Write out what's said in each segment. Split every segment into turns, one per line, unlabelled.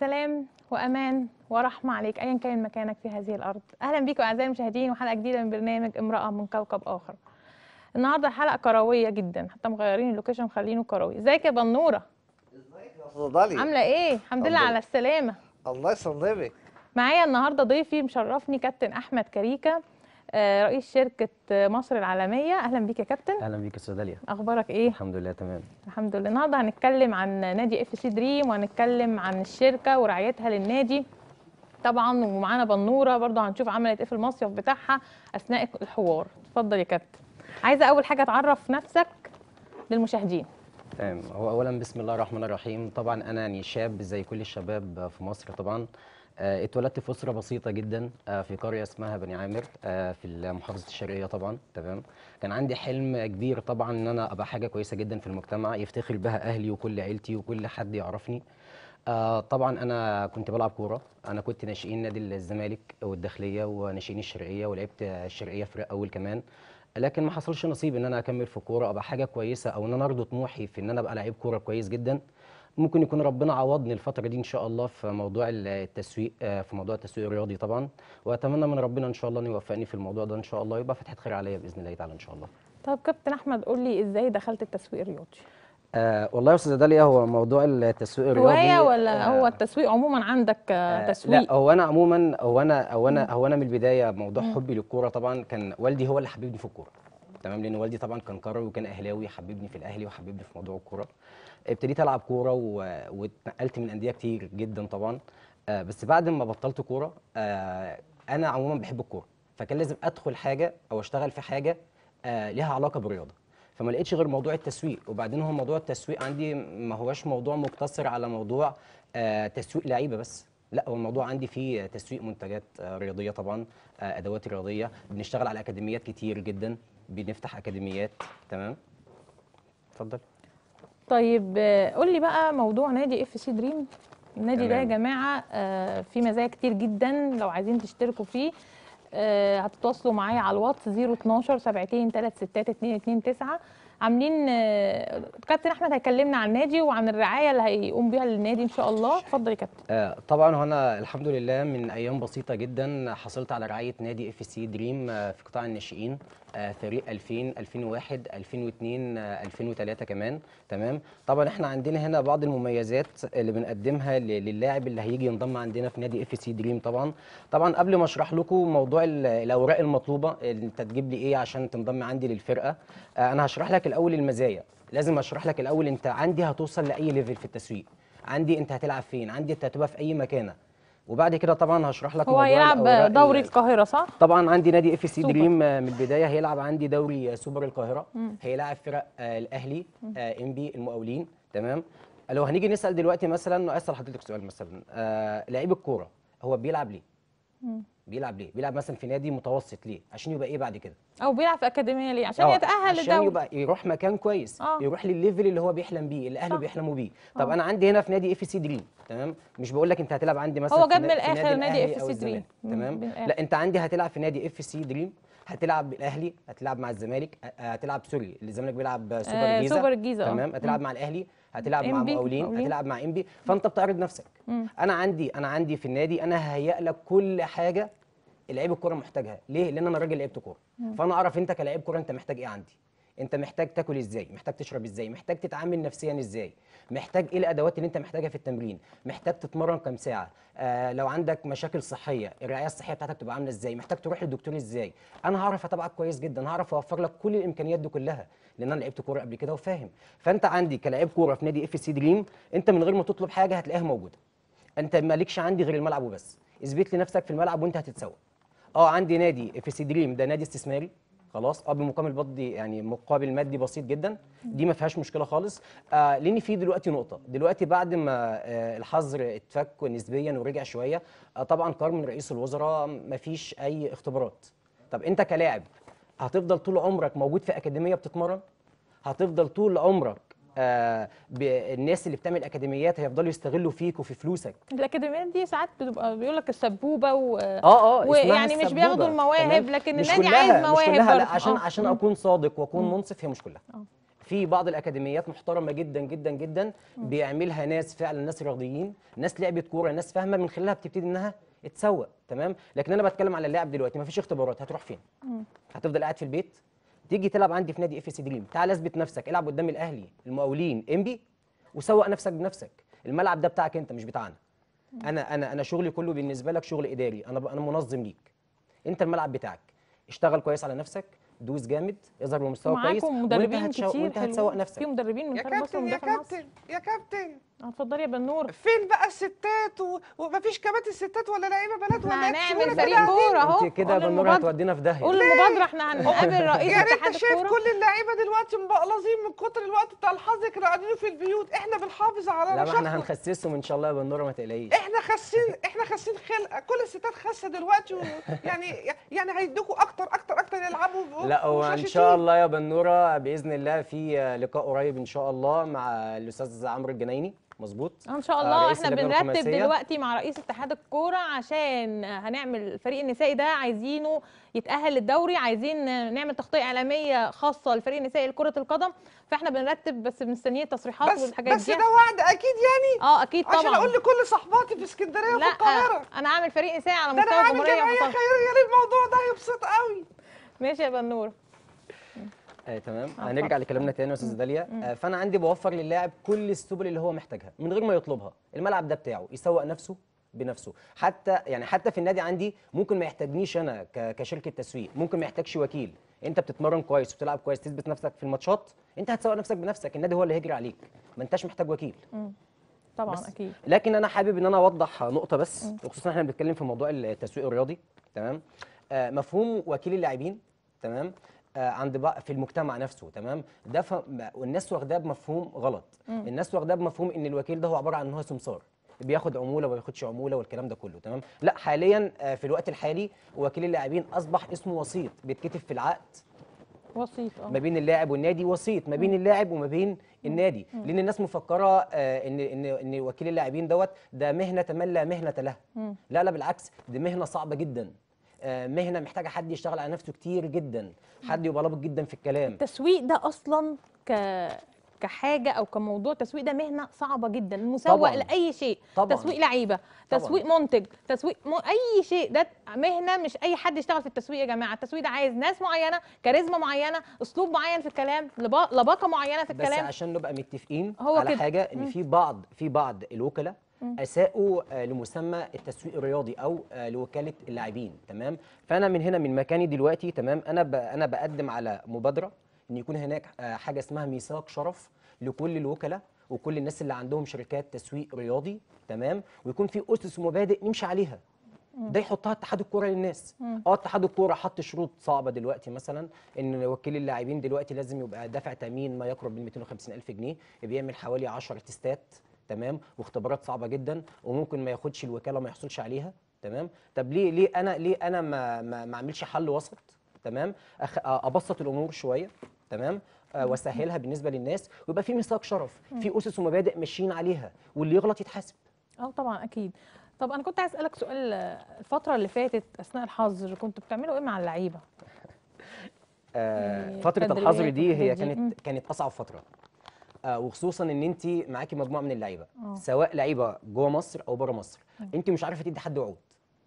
سلام وامان ورحمه عليك ايا كان مكانك في هذه الارض اهلا بيكم اعزائي المشاهدين وحلقه جديده من برنامج امراه من كوكب اخر النهارده حلقه كرويه جدا حتى مغيرين اللوكيشن مخلينه كروي ازيك يا بنوره
ازيك يا اتفضلي عامله
ايه الحمد لله على السلامه
الله يسلمك
معايا النهارده ضيفي مشرفني كابتن احمد كريكه آه، رئيس شركه مصر العالميه اهلا بيك يا كابتن
اهلا بيك يا استاذ داليا
اخبارك ايه
الحمد لله تمام
الحمد لله النهارده هنتكلم عن نادي اف سي دريم وهنتكلم عن الشركه ورعايتها للنادي طبعا ومعانا بنوره برضه هنشوف عملت ايه في المصيف بتاعها اثناء الحوار اتفضل يا كابتن عايزه اول حاجه تعرف نفسك للمشاهدين
تمام هو اولا بسم الله الرحمن الرحيم طبعا انا يعني شاب زي كل الشباب في مصر طبعا آه، اتولدت في اسره بسيطه جدا آه، في قريه اسمها بني عامر آه، في محافظه الشرقيه طبعا تمام كان عندي حلم كبير طبعا ان انا ابقى حاجه كويسه جدا في المجتمع يفتخر بها اهلي وكل عيلتي وكل حد يعرفني طبعا انا كنت بلعب كوره انا كنت ناشئين نادي الزمالك والداخليه وناشئين الشرقيه ولعبت الشرقيه فرق اول كمان لكن ما حصلش نصيب ان انا اكمل في كوره ابقى حاجه كويسه او ان انا ارضي طموحي في ان انا ابقى لعيب كوره كويس جدا ممكن يكون ربنا عوضني الفتره دي ان شاء الله في موضوع التسويق آه، في موضوع التسويق الرياضي طبعا واتمنى من ربنا ان شاء الله ان يوفقني في الموضوع ده ان شاء الله يبقى فتحه خير عليا باذن الله تعالى ان شاء الله
طب كابتن احمد قول لي ازاي دخلت التسويق الرياضي
آه والله يا استاذه داليا هو موضوع التسويق الرياضي هوايه ولا آه هو
التسويق عموما عندك آه تسويق؟ لا
هو انا عموما هو انا هو انا هو انا من البدايه موضوع مم. حبي للكوره طبعا كان والدي هو اللي حببني في الكوره تمام لان والدي طبعا كان كروي وكان اهلاوي حببني في الاهلي وحببني في موضوع الكوره ابتديت العب كوره واتنقلت من انديه كتير جدا طبعا آه بس بعد ما بطلت كوره آه انا عموما بحب الكوره فكان لازم ادخل حاجه او اشتغل في حاجه آه ليها علاقه بالرياضه فما لقيتش غير موضوع التسويق وبعدين هو موضوع التسويق عندي ما هوش موضوع مقتصر على موضوع آه، تسويق لعيبه بس لا هو الموضوع عندي فيه تسويق منتجات آه، رياضيه طبعا آه، ادوات رياضيه بنشتغل على اكاديميات كتير جدا بنفتح اكاديميات تمام اتفضل
طيب قول لي بقى موضوع نادي اف سي دريم النادي ده يا جماعه فيه مزايا كتير جدا لو عايزين تشتركوا فيه آه، هتتواصلوا معايا على الواتس 012 72 362 9 عاملين آه، كابتن احمد هيكلمنا عن النادي وعن الرعايه اللي هيقوم بيها للنادي ان شاء الله اتفضل يا كابتن
آه، طبعا هنا الحمد لله من ايام بسيطه جدا حصلت على رعايه نادي اف سي دريم في قطاع الناشئين آه، فريق 2000 2001 2002 2003 كمان تمام طبعا احنا عندنا هنا بعض المميزات اللي بنقدمها للاعب اللي هيجي ينضم عندنا في نادي اف سي دريم طبعا طبعا قبل ما اشرح لكم موضوع الاوراق المطلوبه انت تجيب لي ايه عشان تنضم عندي للفرقه آه، انا هشرح لك الاول المزايا لازم اشرح لك الاول انت عندي هتوصل لاي ليفل في التسويق عندي انت هتلعب فين عندي انت هتبقى في اي مكانه وبعد كده طبعا هشرح لك هو هيلعب دوري
القاهره صح
طبعا عندي نادي اف سي دريم آه، من البدايه هيلعب عندي دوري آه، سوبر القاهره هيلاعب فرق آه الاهلي آه انبي المقاولين تمام لو هنيجي نسال دلوقتي مثلا اسال حضرتك سؤال مثلا آه لعيب الكوره هو بيلعب ليه بيلعب ليه؟ بيلعب مثلا في نادي متوسط ليه؟ عشان يبقى ايه بعد كده؟
او بيلعب في اكاديميه ليه؟ عشان آه، يتاهل للدوري عشان يبقى
يروح مكان كويس، أوه. يروح للليفل اللي هو بيحلم بيه، اللي اهله بيحلموا بيه. آه. طب أوه. انا عندي هنا في نادي اف إيه سي دريم، تمام؟ مش بقول لك انت هتلعب عندي مثلا هو جاب من الاخر نادي اف إيه سي دريم تمام؟ لا انت عندي هتلعب في نادي اف إيه سي دريم هتلعب الاهلي هتلعب مع الزمالك هتلعب سوري الزمالك بيلعب سوبر آه، الجيزه آه سوبر الجيزه تمام هتلعب مع الاهلي هتلعب مع مقاولين هتلعب مع انبي فانت بتعرض نفسك مم. انا عندي انا عندي في النادي انا ههيئ لك كل حاجه لعيب الكوره محتاجها ليه لان انا راجل لعبت كوره فانا اعرف انت كلاعب كوره انت محتاج ايه عندي انت محتاج تاكل ازاي محتاج تشرب ازاي محتاج تتعامل نفسيا ازاي محتاج ايه الادوات اللي انت محتاجها في التمرين محتاج تتمرن كام ساعه آه لو عندك مشاكل صحيه الرعايه الصحيه بتاعتك تبقى عامله ازاي محتاج تروح للدكتور ازاي انا هعرف اتابعك كويس جدا هعرف اوفر لك كل الامكانيات دي كلها لان انا لعبت كوره قبل كده وفاهم فانت عندي كلاعب كوره في نادي اف سي دريم انت من غير ما تطلب حاجه هتلاقيها موجوده انت مالكش عندي غير الملعب وبس اثبت لي نفسك في الملعب وانت هتتسوق اه عندي نادي اف سي دريم ده نادي استثماري خلاص اه بمقابل مادي يعني مقابل مادي بسيط جدا دي ما فيهاش مشكله خالص آه لان في دلوقتي نقطه دلوقتي بعد ما آه الحظر اتفك نسبيا ورجع شويه آه طبعا قرار من رئيس الوزراء ما فيش اي اختبارات طب انت كلاعب هتفضل طول عمرك موجود في اكاديميه بتتمرن هتفضل طول عمرك آه، الناس اللي بتعمل اكاديميات هيفضلوا يستغلوا فيك وفي فلوسك
الاكاديميات دي ساعات بتبقى بيقول لك السبوبه و... اه اه ويعني مش بياخدوا المواهب لكن النادي عايز مواهب مش كلها لا عشان أوه. عشان اكون
صادق واكون منصف هي مش كلها آه. في بعض الاكاديميات محترمه جدا جدا جدا بيعملها ناس فعلا ناس رياضيين ناس لعبت كوره ناس فاهمه من خلالها بتبتدي انها تسوق تمام لكن انا بتكلم على اللاعب دلوقتي ما فيش اختبارات هتروح فين هتفضل قاعد في البيت تيجي تلعب عندي في نادي اف سي دريم تعال اثبت نفسك العب قدام الاهلي المقاولين انبي وسوق نفسك بنفسك الملعب ده بتاعك انت مش بتاعنا انا انا انا شغلي كله بالنسبه لك شغل اداري انا انا منظم ليك انت الملعب بتاعك اشتغل كويس على نفسك دوس جامد اظهر بمستوى كويس معاكم مدربين كتير وانت هتسوق نفسك في
مدربين من يا كابتن يا كابتن يا كابتن اتفضلي يا بنور فين بقى الستات و... ومفيش كباتن الستات ولا لعيبه بنات ولا هنعمل فريق كوره اهو انت كده يا بنور هتودينا
في داهيه قول المبادره احنا هنقابل رئيس يا ريت شايف
كل اللعيبه دلوقتي مبقلظين من كتر الوقت بتاع الحظك راقدين في البيوت احنا بنحافظ على لا ما احنا
هنخسسهم ان شاء الله يا بنور ما تقلقيش
احنا خاسين احنا خاسين خلق كل الستات خاسه دلوقتي و... يعني يعني هيدوكوا اكتر اكتر اكتر يلعبوا لا هو ان شاء إيه. الله
يا بنوره باذن الله في لقاء قريب ان شاء الله مع الاستاذ عمرو الجنايني مظبوط ان شاء آه، الله احنا بنرتب دلوقتي
مع رئيس اتحاد الكوره عشان هنعمل الفريق النسائي ده عايزينه يتاهل للدوري عايزين نعمل تغطيه اعلاميه خاصه للفريق النسائي لكره القدم فاحنا بنرتب بس مستنيين تصريحات والحاجات دي بس ده وعد
اكيد يعني اه اكيد طبعا عشان اقول لكل
صحباتي في اسكندريه وفي القاهره انا هعمل فريق نسائي على مستوى الجمهوريه ده انا هعمل جمعيه خيريه الموضوع ده يبسط قوي ماشي يا بنوره
آه تمام آه هنرجع لكلامنا تاني يا استاذه داليا آه فانا عندي بوفر للاعب كل السبل اللي هو محتاجها من غير ما يطلبها الملعب ده بتاعه يسوق نفسه بنفسه حتى يعني حتى في النادي عندي ممكن ما يحتاجنيش انا كشركه تسويق ممكن ما يحتاجش وكيل انت بتتمرن كويس وبتلعب كويس تثبت نفسك في الماتشات انت هتسوق نفسك بنفسك النادي هو اللي هيجري عليك ما انتش محتاج وكيل طبعا بس. اكيد لكن انا حابب ان انا اوضح نقطه بس وخصوصا احنا بنتكلم في موضوع التسويق الرياضي تمام آه مفهوم وكيل اللاعبين تمام آه، عند في المجتمع نفسه تمام ده ف... والناس واخداه بمفهوم غلط مم. الناس واخداه بمفهوم ان الوكيل ده هو عباره عن ان هو سمسار بياخد عموله وما بياخدش عموله والكلام ده كله تمام لا حاليا آه، في الوقت الحالي وكيل اللاعبين اصبح اسمه وسيط بيتكتب في العقد
وسيط آه. ما
بين اللاعب والنادي وسيط ما بين اللاعب وما بين النادي مم. لان الناس مفكره ان ان ان وكيل اللاعبين دوت ده مهنه من لا مهنه له لا لا بالعكس دي مهنه صعبه جدا آه، مهنه محتاجه حد يشتغل على نفسه كتير جدا حد يبقى لابق جدا في الكلام التسويق ده اصلا
ك كحاجه او كموضوع تسويق ده مهنه صعبه جدا المسوق طبعًا. لاي شيء طبعًا. تسويق لعيبه تسويق طبعًا. منتج تسويق م... اي شيء ده مهنه مش اي حد يشتغل في التسويق يا جماعه التسويق ده عايز ناس معينه كاريزما معينه اسلوب معين في الكلام لباقه معينه في الكلام بس
عشان نبقى متفقين هو على كده. حاجه ان في بعض في بعض الوكلاء اساءوا آه، لمسمى التسويق الرياضي او آه، لوكاله اللاعبين تمام فانا من هنا من مكاني دلوقتي تمام انا انا بقدم على مبادره ان يكون هناك آه، حاجه اسمها ميثاق شرف لكل الوكلاء وكل الناس اللي عندهم شركات تسويق رياضي تمام ويكون في اسس ومبادئ نمشي عليها ده يحطها اتحاد الكوره للناس اه اتحاد الكوره حط شروط صعبه دلوقتي مثلا ان وكيل اللاعبين دلوقتي لازم يبقى دافع تامين ما يقرب من 250 الف جنيه بيعمل حوالي 10 تستات تمام واختبارات صعبه جدا وممكن ما ياخدش الوكاله ما يحصلش عليها تمام طب ليه ليه انا ليه انا ما ما, ما اعملش حل وسط تمام أخ... ابسط الامور شويه تمام آه واسهلها بالنسبه للناس ويبقى في ميثاق شرف في اسس ومبادئ ماشيين عليها واللي يغلط يتحاسب
اه طبعا اكيد طب انا كنت عايز اسالك سؤال الفتره اللي فاتت اثناء الحظر كنتوا بتعملوا ايه مع اللعيبه
فتره الحظر دي هي كانت كانت اصعب فتره آه، وخصوصا ان انت معاكي مجموعه من اللعيبه آه. سواء لعيبه جوه مصر او بره مصر انت مش عارفه تدي حد وعود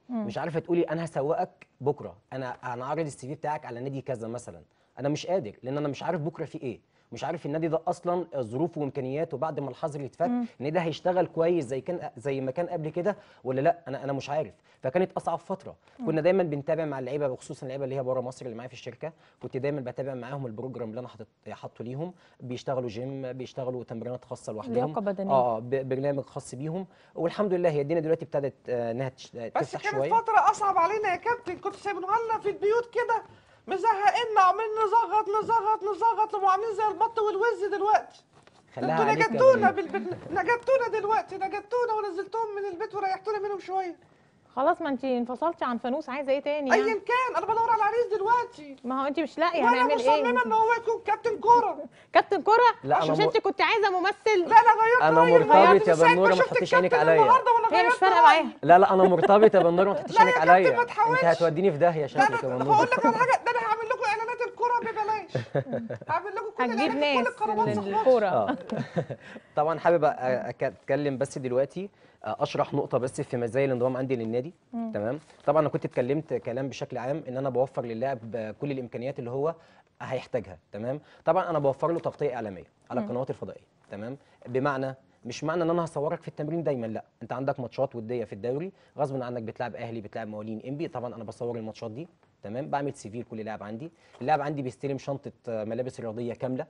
مش عارفه تقولي انا هسوقك بكره انا هنعرض السي في بتاعك على نادي كذا مثلا انا مش قادر لان انا مش عارف بكره في ايه مش عارف النادي ده اصلا ظروفه وامكانياته بعد ما الحظر يتفك ان ده هيشتغل كويس زي كان زي ما كان قبل كده ولا لا انا انا مش عارف فكانت اصعب فتره كنا دايما بنتابع مع اللعيبه بخصوص اللعيبه اللي هي بره مصر اللي معايا في الشركه كنت دايما بتابع معاهم البروجرام اللي انا حاطه ليهم بيشتغلوا جيم بيشتغلوا تمرينات خاصه لوحدهم اه, آه، برنامج خاص بيهم والحمد لله هي الدنيا دلوقتي ابتدت آه، انها تفتح شويه بس كانت
فتره اصعب علينا يا كابتن كنت سايبينها لنا في البيوت كده مزهقنا عمالين نزغط نزغط نزغط وعاملين زي البط والوز دلوقتي انتوا نجدتونا بالب... نجدتونا دلوقتي نجدتونا ونزلتهم من البيت وريحتونا منهم شويه خلاص ما انت انفصلتي عن فانوس عايزه ايه تاني ايا يعني؟ كان انا بدور على
عريس دلوقتي ما هو انت مش لاقيه هنعمل ايه انا مصممه ان هو يكون كابتن كوره كابتن كوره لا عشان م... انت كنت عايزه ممثل لا انا غيرت انا مرتبط يا بنوره
ما تحطيش عينك عليا
هي مش فارقه معايا
لا لا انا مرتبط يا بنوره ما تحطيش عينك عليا انت هتوديني في داهيه شكلك يا بنوره هقول لك على حاجه ده انا هعمل لكم اعلانات الكوره
ببلاش هعمل لكم كل هتجيب ناس للكوره
آه. طبعا حابب اتكلم بس دلوقتي اشرح نقطه بس في مزايا الانضمام عندي للنادي مم. تمام طبعا انا كنت اتكلمت كلام بشكل عام ان انا بوفر للاعب كل الامكانيات اللي هو هيحتاجها تمام طبعا انا بوفر له تغطيه اعلاميه على القنوات الفضائيه تمام بمعنى مش معنى ان انا هصورك في التمرين دايما لا انت عندك ماتشات وديه في الدوري غصب عنك بتلعب اهلي بتلعب موالين انبي طبعا انا بصور الماتشات دي تمام بعمل سي في لكل لاعب عندي اللاعب عندي بيستلم شنطه ملابس رياضيه كامله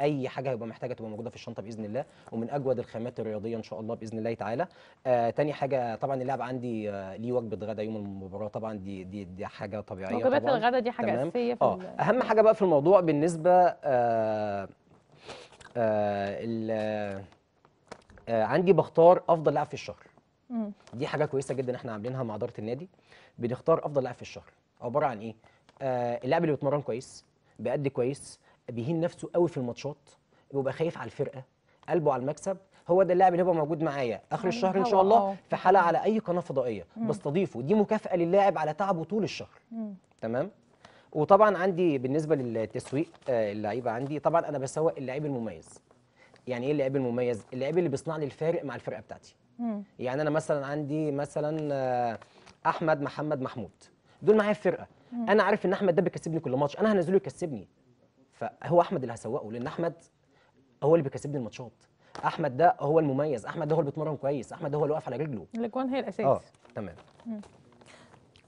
اي حاجه هيبقى محتاجه تبقى موجوده في الشنطه باذن الله ومن اجود الخامات الرياضيه ان شاء الله باذن الله تعالى آه تاني حاجه طبعا اللاعب عندي آه ليه وجبه غدا يوم المباراه طبعا دي دي, دي حاجه طبيعيه وجبه الغدا دي حاجه اساسيه اه اهم حاجه بقى في الموضوع بالنسبه آه آه ال آه عندي بختار افضل لاعب في الشهر مم. دي حاجه كويسه جدا احنا عاملينها مع اداره النادي بنختار افضل لاعب في الشهر عباره عن ايه آه اللاعب اللي بيتمرن كويس بيأدي كويس بيهين نفسه قوي في الماتشات بيبقى خايف على الفرقه قلبه على المكسب هو ده اللاعب اللي هيبقى موجود معايا اخر يعني الشهر ان شاء الله آه. في حلقه على اي قناه فضائيه بستضيفه دي مكافاه للاعب على تعبه طول الشهر مم. تمام وطبعا عندي بالنسبه للتسويق آه، اللعيبه عندي طبعا انا بسوق اللعيب المميز يعني ايه اللعيب المميز اللعيب اللي بيصنع لي الفارق مع الفرقه بتاعتي مم. يعني انا مثلا عندي مثلا آه، احمد محمد محمود دول معايا في فرقه انا عارف ان احمد ده بيكسبني كل ماتش انا هنزله يكسبني فهو احمد اللي هسوقه لان احمد هو اللي بيكسبني الماتشات احمد ده هو المميز احمد ده هو اللي بيتمرن كويس احمد ده هو اللي واقف على رجله
الاجوان هي الاساس اه تمام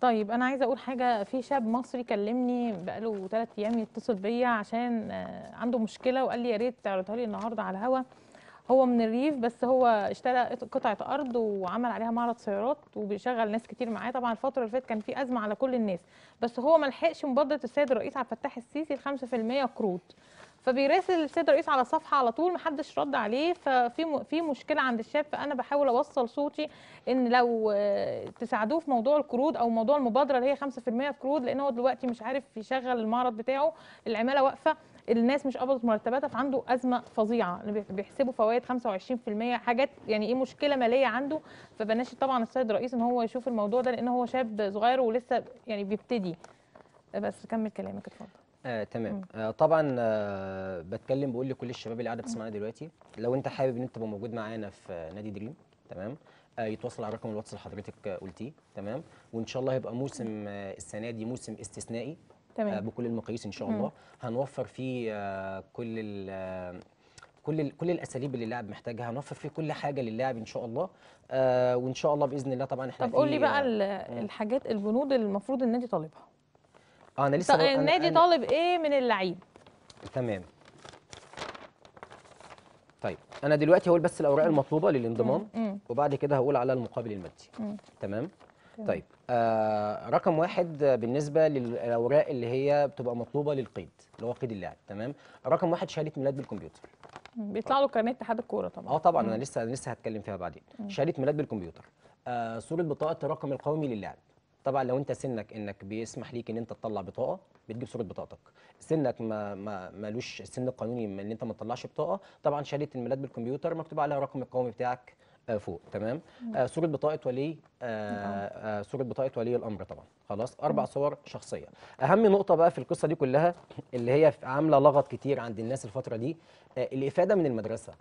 طيب انا عايزه اقول حاجه في شاب مصري كلمني بقاله ثلاث ايام يتصل بيا عشان آه، عنده مشكله وقال لي يا ريت تعرضها لي النهارده على الهوا هو من الريف بس هو اشترى قطعه ارض وعمل عليها معرض سيارات وبيشغل ناس كتير معاه طبعا الفتره اللي فاتت كان في ازمه على كل الناس بس هو ما لحقش مبادره السيد الرئيس عبد الفتاح السيسي ال 5% قروض فبيراسل السيد الرئيس على صفحه على طول محدش رد عليه ففي في مشكله عند الشاب فانا بحاول اوصل صوتي ان لو تساعدوه في موضوع القروض او موضوع المبادره اللي هي 5% قروض لان هو دلوقتي مش عارف يشغل المعرض بتاعه العماله واقفه الناس مش قبضت مرتباتها فعنده ازمه فظيعه يعني بيحسبوا فوائد 25% حاجات يعني ايه مشكله ماليه عنده فبناشد طبعا السيد الرئيس ان هو يشوف الموضوع ده لان هو شاب صغير ولسه يعني بيبتدي بس كمل كلامك اتفضل
آه، تمام آه، طبعا آه، بتكلم بقول لكل الشباب اللي قاعده بتسمعنا دلوقتي لو انت حابب ان انت تبقى موجود معانا في نادي دريم تمام آه، يتواصل على رقم الواتس اللي حضرتك قلتيه تمام وان شاء الله هيبقى موسم آه، السنه دي موسم استثنائي تمام. آه، بكل المقاييس ان شاء الله هنوفر فيه آه، كل ال آه، كل كل الاساليب اللي اللاعب محتاجها هنوفر فيه كل حاجه للاعب ان شاء الله وان شاء الله باذن الله طبعا احنا طب قول لي بقى
الحاجات البنود اللي المفروض النادي طالبها
اه انا لسه أنا النادي أنا
طالب ايه من اللعيب
تمام طيب انا دلوقتي هقول بس الاوراق المطلوبه للانضمام وبعد كده هقول على المقابل المادي تمام طيب آه رقم واحد بالنسبه للاوراق اللي هي بتبقى مطلوبه للقيد اللي هو قيد اللاعب تمام رقم واحد شهاده ميلاد بالكمبيوتر
بيطلع له كمان اتحاد الكوره طبعا اه طبعا مم. انا
لسه لسه هتكلم فيها بعدين شهاده ميلاد بالكمبيوتر آه صوره بطاقه الرقم القومي للاعب طبعا لو انت سنك انك بيسمح ليك ان انت تطلع بطاقه بتجيب صوره بطاقتك سنك ما ما مالوش السن القانوني ان انت ما تطلعش بطاقه طبعا شهاده الميلاد بالكمبيوتر مكتوب عليها الرقم القومي بتاعك آه، فوق تمام آه، صوره بطاقه ولي آه، صوره بطاقه ولي الامر طبعا خلاص اربع صور شخصيه اهم نقطه بقى في القصه دي كلها اللي هي عامله لغط كتير عند الناس الفتره دي الافاده من المدرسه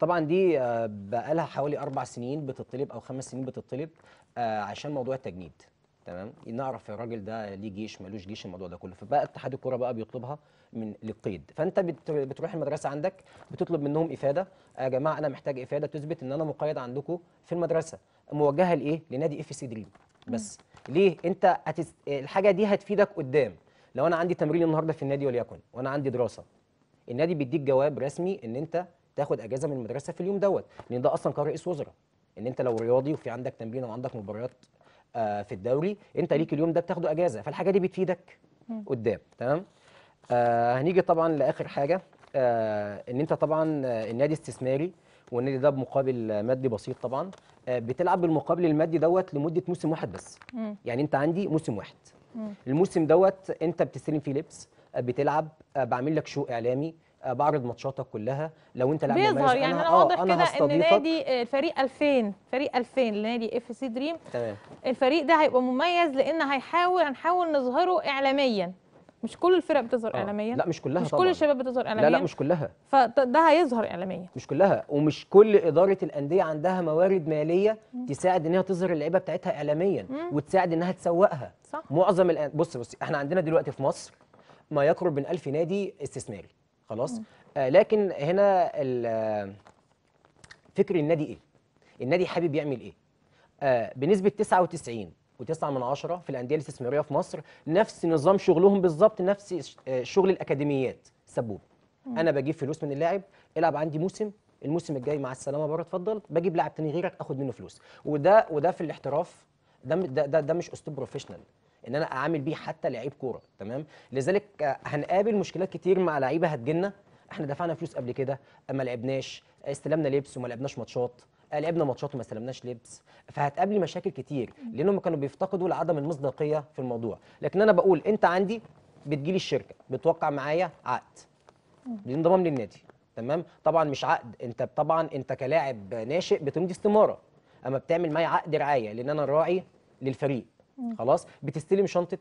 طبعا دي بقى لها حوالي اربع سنين بتطلب او خمس سنين بتطلب عشان موضوع التجنيد تمام نعرف الراجل ده ليه جيش ملوش جيش الموضوع ده كله فبقى اتحاد الكوره بقى بيطلبها من للقيد فانت بتروح المدرسه عندك بتطلب منهم افاده آه، يا جماعه انا محتاج افاده تثبت ان انا مقيد عندكم في المدرسه موجهه لايه لنادي اف سي دريم بس ليه انت هتس... الحاجه دي هتفيدك قدام لو انا عندي تمرين النهارده في النادي وليكن وانا عندي دراسه النادي بيديك جواب رسمي ان انت تاخد اجازه من المدرسه في اليوم دوت لان ده اصلا قرار رئيس وزراء ان انت لو رياضي وفي عندك تمرين وعندك مباريات آه، في الدوري انت ليك اليوم ده بتاخده اجازه فالحاجه دي بتفيدك قدام تمام آه هنيجي طبعا لاخر حاجه آه ان انت طبعا آه، النادي استثماري والنادي ده بمقابل مادي بسيط طبعا آه بتلعب بالمقابل المادي دوت لمده موسم واحد بس يعني انت عندي موسم واحد الموسم دوت انت بتستلم فيه لبس آه، بتلعب بعمل لك شو اعلامي آه، بعرض ماتشاتك كلها لو انت لاعب بيظهر يعني انا آه، واضح كده ان نادي
الفريق آه، 2000 فريق 2000 لنادي اف سي دريم تمام الفريق ده هيبقى مميز لان هيحاول هنحاول نظهره اعلاميا مش كل الفرق بتظهر آه. اعلاميا لا مش كلها مش طبعا. كل الشباب بتظهر اعلاميا لا لا مش كلها فده هيظهر اعلاميا
مش كلها ومش كل اداره الانديه عندها موارد ماليه مم. تساعد انها تظهر اللعيبه بتاعتها اعلاميا مم. وتساعد انها تسوقها صح. معظم الأن... بص بص احنا عندنا دلوقتي في مصر ما يقرب من 1000 نادي استثماري خلاص آه لكن هنا آه، فكر النادي ايه النادي حابب يعمل ايه آه بنسبه 99 و9 من 10 في الانديه الاستثماريه في مصر نفس نظام شغلهم بالظبط نفس آه، شغل الاكاديميات سبوب انا بجيب فلوس من اللاعب العب عندي موسم الموسم الجاي مع السلامه بره اتفضل بجيب لاعب تاني غيرك اخد منه فلوس وده وده في الاحتراف ده ده, ده مش اسلوب بروفيشنال ان انا اعامل بيه حتى لعيب كوره تمام لذلك آه، هنقابل مشكلات كتير مع لعيبه هتجيلنا احنا دفعنا فلوس قبل كده ما لعبناش آه، استلمنا لبس وما لعبناش ماتشات آه، لعبنا ماتشات وما استلمناش لبس فهتقابلي مشاكل كتير لانهم كانوا بيفتقدوا لعدم المصداقيه في الموضوع لكن انا بقول انت عندي بتجيلي الشركه بتوقع معايا عقد الانضمام للنادي تمام طبعا مش عقد انت طبعا انت كلاعب ناشئ بتمضي استماره اما بتعمل معايا عقد رعايه لان انا راعي للفريق خلاص بتستلم شنطه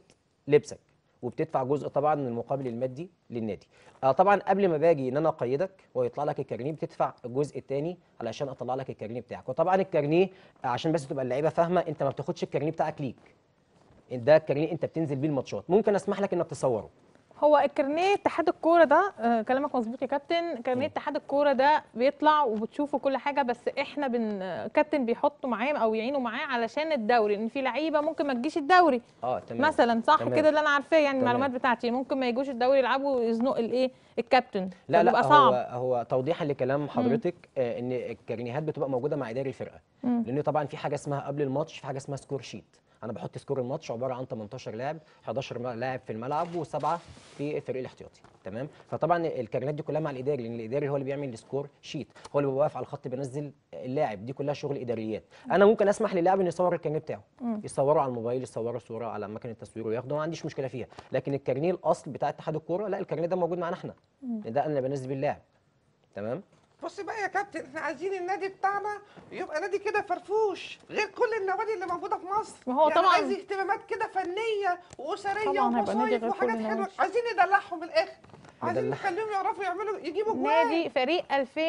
لبسك وبتدفع جزء طبعا من المقابل المادي للنادي آه طبعا قبل ما باجي ان انا اقيدك ويطلع لك الكارنيه بتدفع الجزء الثاني علشان اطلع لك الكارنيه بتاعك وطبعا الكارنيه آه، عشان بس تبقى اللعيبه فاهمه انت ما بتاخدش الكارنيه بتاعك ليك ده الكارنيه انت بتنزل بيه الماتشات ممكن اسمح لك انك تصوره
هو الكارنيه اتحاد الكوره ده آه، كلامك مظبوط يا كابتن كارنيه اتحاد الكوره ده بيطلع وبتشوفه كل حاجه بس احنا بن كابتن بيحطه معاه او يعينه معاه علشان الدوري ان في لعيبه ممكن ما تجيش الدوري اه تمام مثلا صح كده اللي انا عارفاه يعني المعلومات بتاعتي ممكن ما يجوش الدوري يلعبوا يزنق الايه الكابتن لا لا صعب. هو
هو توضيحا لكلام حضرتك آه ان الكارنيهات بتبقى موجوده مع اداري الفرقه لان طبعا في حاجه اسمها قبل الماتش في حاجه اسمها سكور شيت انا بحط سكور الماتش عباره عن 18 لاعب 11 لاعب في الملعب وسبعه في الفريق الاحتياطي تمام فطبعا الكارنات دي كلها مع الاداري لان الاداري هو اللي بيعمل السكور شيت هو اللي بيبقى واقف على الخط بينزل اللاعب دي كلها شغل اداريات انا ممكن اسمح للاعب انه يصور الكارنيه بتاعه يصوره على الموبايل يصوره صوره على مكنه التصوير وياخده ما عنديش مشكله فيها لكن الكارنيه الاصل بتاع اتحاد الكوره لا الكارنيه ده موجود معانا احنا ده انا بنزل باللاعب تمام
بص بقى يا كابتن احنا عايزين النادي بتاعنا يبقى نادي كده فرفوش غير كل النوادي اللي موجوده في مصر ما هو يعني طبعا عايز اهتمامات كده فنيه واسريه ومصايف وحاجات حلوه عايزين ندلعهم الاخر عايزين نخليهم يعرفوا يعملوا يجيبوا
جوان نادي فريق 2000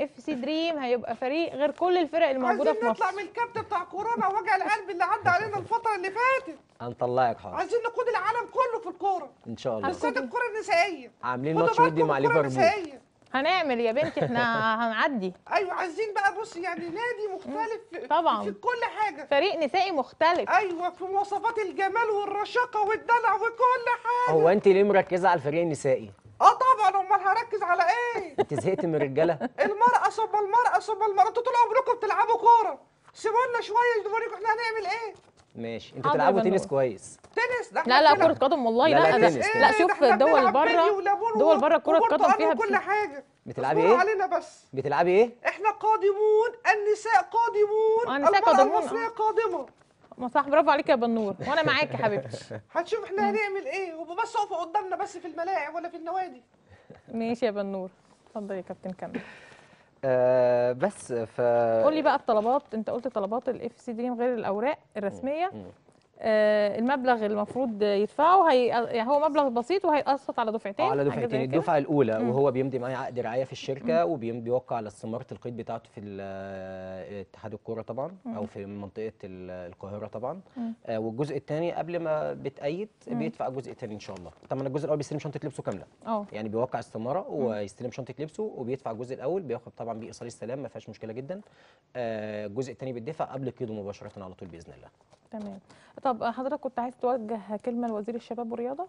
اف سي دريم هيبقى فريق غير كل الفرق الموجوده في مصر عايزين نطلع من
الكابتن بتاع كورونا وجع القلب اللي عدى علينا الفتره اللي فاتت
هنطلعك حاضر عايزين
نقود العالم كله في الكوره
ان شاء الله بالذات
الكوره النسائيه
عاملين ماتش ودي مع ليفربول
هنعمل يا بنتي احنا هنعدي ايوه عايزين بقى بص يعني نادي مختلف طبعا في كل حاجه فريق نسائي مختلف ايوه في مواصفات الجمال والرشاقه والدلع وكل
حاجه هو انت ليه مركزه على الفريق النسائي اه
طبعا امال هركز على ايه
انت زهقت من الرجاله
المراه صب المراه صب المراه انتوا طول عمركم بتلعبوا كوره سيبونا شويه يدوريكم احنا هنعمل ايه
ماشي انتوا بتلعبوا تنس كويس
تنس لا لا لا كره قدم والله لا لا, لا, تنس إيه لا شوف إيه دول بره دول بره كره قدم فيها كل حاجه
بتلعبي ايه؟ علينا بس بتلعبي ايه؟
احنا قادمون النساء قادمون آه، النساء قادمون المصريه قادمه ما صح برافو عليك يا بنور وانا معاك يا حبيبتي هتشوف احنا هنعمل ايه وبس اقف قدامنا بس في الملاعب ولا في النوادي ماشي يا بنور
اتفضل يا كابتن كمل
آه، بس ف قول لي
بقى الطلبات انت قلت طلبات الاف سي دريم غير الاوراق الرسميه آه، المبلغ المفروض يدفعه هي يعني هو مبلغ بسيط وهيقسط على دفعتين على دفعتين الدفعه
الاولى مم. وهو بيمضي معايا عقد رعايه في الشركه وبيوقع على استماره القيد بتاعته في آه، اتحاد الكوره طبعا مم. او في منطقه القاهره طبعا آه والجزء الثاني قبل ما بتأيد بيدفع الجزء الثاني ان شاء الله طبعا الجزء الاول بيستلم شنطه لبسه كامله أوه. يعني بيوقع استماره ويستلم شنطه لبسه وبيدفع الجزء الاول بياخد طبعا بايصال ايصال السلام ما فيهاش مشكله جدا آه الجزء الثاني بيدفع قبل قيده مباشره على طول باذن الله
تمام طب حضرتك كنت عايز توجه كلمه لوزير الشباب والرياضه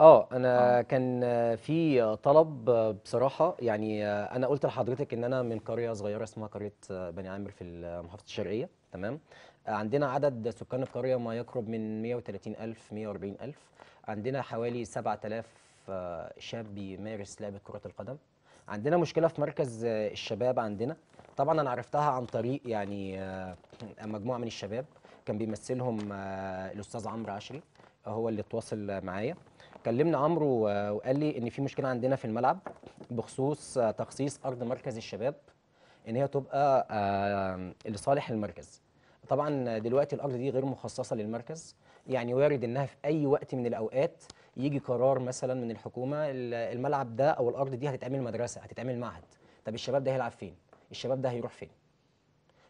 اه انا آه. كان في طلب بصراحه يعني انا قلت لحضرتك ان انا من قريه صغيره اسمها قريه بني عامر في محافظه الشرقيه تمام عندنا عدد سكان القريه ما يقرب من 130000 140000 عندنا حوالي 7000 شاب بيمارس لعبه كره القدم عندنا مشكله في مركز الشباب عندنا طبعا انا عرفتها عن طريق يعني مجموعه من الشباب كان بيمثلهم آه، الاستاذ عمرو عشري آه، هو اللي اتواصل معايا كلمنا عمرو آه، وقال لي ان في مشكله عندنا في الملعب بخصوص تخصيص ارض مركز الشباب ان هي تبقى لصالح المركز طبعا دلوقتي الارض دي غير مخصصه للمركز يعني وارد انها في اي وقت من الاوقات يجي قرار مثلا من الحكومه الملعب ده او الارض دي هتتعمل مدرسه هتتعمل معهد طب الشباب ده هيلعب فين الشباب ده هيروح فين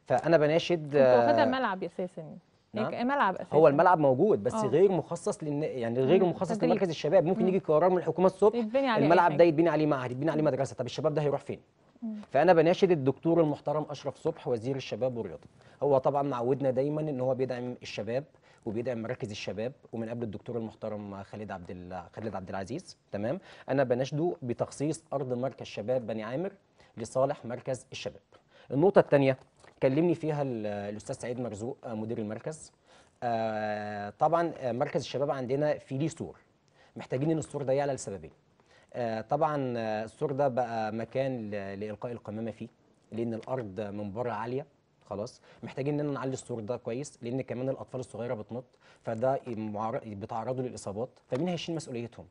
فانا بناشد هو واخدها
ملعب اساسا نعم. ملعب اساسا هو
الملعب موجود بس أوه. غير مخصص لل يعني غير مخصص لمركز الشباب ممكن مم. يجي قرار من الحكومه الصبح الملعب ده يتبني عليه معهد يتبني عليه مدرسه طب الشباب ده هيروح فين فانا بناشد الدكتور المحترم اشرف صبح وزير الشباب والرياضه هو طبعا معودنا دايما ان هو بيدعم الشباب وبيدعم مراكز الشباب ومن قبل الدكتور المحترم خالد عبد خالد عبد العزيز تمام انا بناشده بتخصيص ارض مركز شباب بني عامر لصالح مركز الشباب النقطه الثانيه كلمني فيها الاستاذ سعيد مرزوق آه، مدير المركز آه، طبعا آه، مركز الشباب عندنا في ليه سور محتاجين ان السور ده يعلى لسببين طبعا السور ده بقى مكان لالقاء القمامه فيه لان الارض من بره عاليه خلاص محتاجين ان نعلي السور ده كويس لان كمان الاطفال الصغيره بتنط فده بيتعرضوا للاصابات فمين هيشيل مسؤوليتهم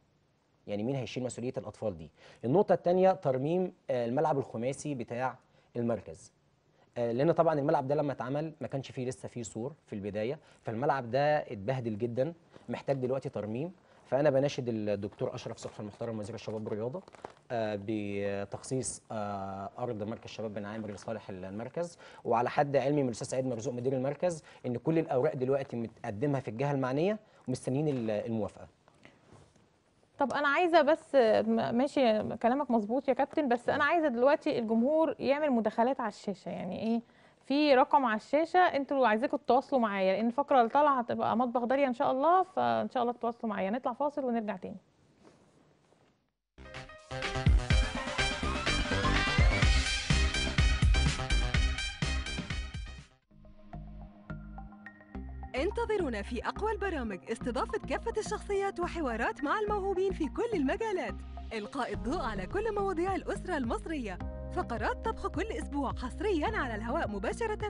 يعني مين هيشيل مسؤوليه الاطفال دي النقطه الثانيه ترميم الملعب الخماسي بتاع المركز آه، لان طبعا الملعب ده لما اتعمل ما كانش فيه لسه فيه سور في البدايه فالملعب ده اتبهدل جدا محتاج دلوقتي ترميم فانا بناشد الدكتور اشرف صقر المحترم وزير الشباب والرياضه آه، بتخصيص آه، ارض مركز شباب بن عامر لصالح المركز وعلى حد علمي من الاستاذ سعيد مرزوق مدير المركز ان كل الاوراق دلوقتي متقدمها في الجهه المعنيه ومستنيين الموافقه
طب انا عايزه بس ماشي كلامك مظبوط يا كابتن بس انا عايزه دلوقتي الجمهور يعمل مداخلات على الشاشه يعني ايه في رقم على الشاشه انتوا عايزينكم تتواصلوا معايا لان الفقره اللي طالعه هتبقى مطبخ داريا ان شاء الله فان شاء الله تتواصلوا معايا نطلع فاصل ونرجع تاني انتظرونا في أقوى البرامج استضافة كافة الشخصيات وحوارات مع الموهوبين في كل المجالات إلقاء الضوء على كل مواضيع الأسرة المصرية فقرات طبخ كل أسبوع حصرياً على الهواء مباشرة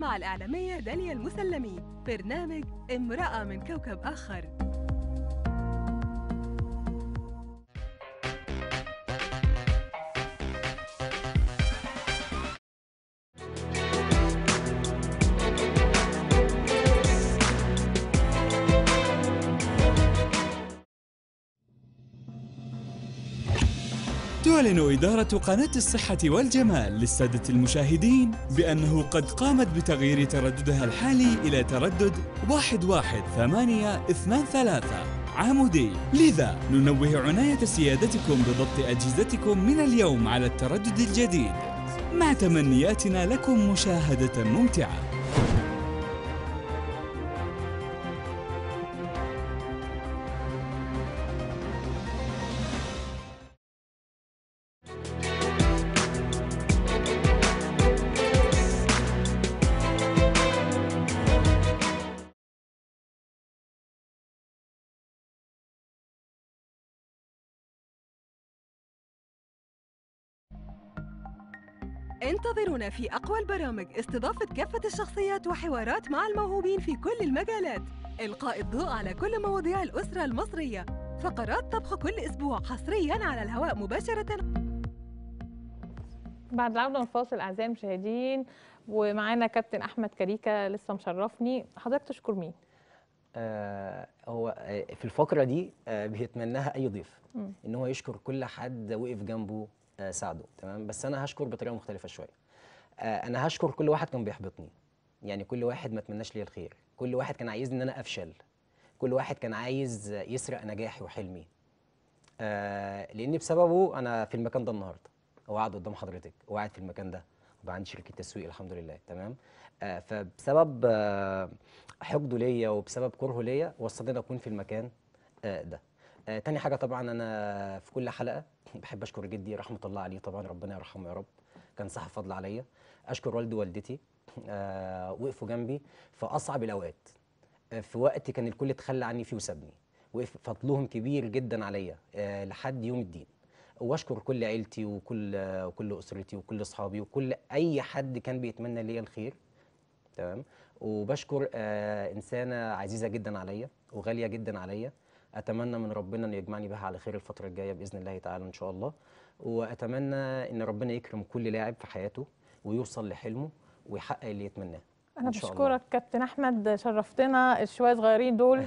مع الإعلامية داليا المسلمي برنامج امرأة
من كوكب آخر تعلن إدارة قناة الصحة والجمال للسادة المشاهدين بأنه قد قامت بتغيير ترددها الحالي إلى تردد 11823 عامودي لذا ننوه عناية سيادتكم بضبط أجهزتكم من اليوم على التردد الجديد مع تمنياتنا لكم مشاهدة ممتعة انتظرونا في
أقوى البرامج استضافة كافة الشخصيات وحوارات مع الموهوبين في كل المجالات إلقاء الضوء على كل مواضيع الأسرة المصرية فقرات طبخ كل أسبوع حصرياً على الهواء مباشرة بعد العودة الفاصل أعزائي المشاهدين ومعانا كابتن أحمد كريكة لسه مشرفني حضرتك تشكر مين؟
آه هو آه، في الفقرة دي آه بيتمناها أي ضيف إن هو يشكر كل حد وقف جنبه آه، ساعده تمام بس انا هشكر بطريقه مختلفه شويه آه، انا هشكر كل واحد كان بيحبطني يعني كل واحد ما اتمناش لي الخير كل واحد كان عايزني ان انا افشل كل واحد كان عايز يسرق نجاحي وحلمي آه لان بسببه انا في المكان ده النهارده وقاعد قدام حضرتك وقاعد في المكان ده وبقى عندي شركه تسويق الحمد لله تمام آه فبسبب آه حقده ليا وبسبب كرهه ليا وصلني اكون في المكان آه ده آه تاني حاجه طبعا انا في كل حلقه بحب اشكر جدي رحمه الله عليه طبعا ربنا يرحمه يا رب كان صاحب فضل عليا اشكر والدي ووالدتي آه وقفوا جنبي في اصعب الاوقات آه، في وقت كان الكل تخلى عني فيه وسابني وقف فضلهم كبير جدا عليا آه لحد يوم الدين واشكر كل عيلتي وكل آه وكل اسرتي وكل اصحابي وكل اي حد كان بيتمنى ليا الخير تمام وبشكر آه انسانه عزيزه جدا عليا وغاليه جدا عليا اتمنى من ربنا ان يجمعني بها على خير الفتره الجايه باذن الله تعالى ان شاء الله واتمنى ان ربنا يكرم كل لاعب في حياته ويوصل لحلمه ويحقق اللي يتمناه انا بشكرك
كابتن احمد شرفتنا الشويه صغيرين دول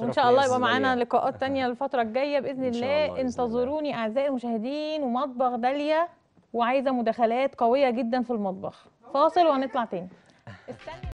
وان شاء الله يبقى معانا
لقاءات تانية الفتره الجايه باذن الله, الله انتظروني اعزائي المشاهدين ومطبخ داليا وعايزه مداخلات قويه جدا في المطبخ فاصل وهنطلع تاني